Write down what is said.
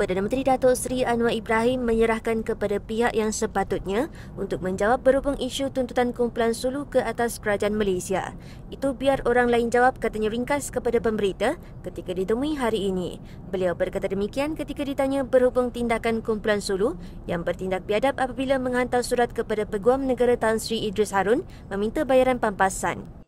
Perdana Menteri Datuk Seri Anwar Ibrahim menyerahkan kepada pihak yang sepatutnya untuk menjawab berhubung isu tuntutan kumpulan Sulu ke atas kerajaan Malaysia. Itu biar orang lain jawab katanya ringkas kepada pemberita ketika ditemui hari ini. Beliau berkata demikian ketika ditanya berhubung tindakan kumpulan Sulu yang bertindak biadab apabila menghantar surat kepada Peguam Negara Tan Sri Idris Harun meminta bayaran pampasan.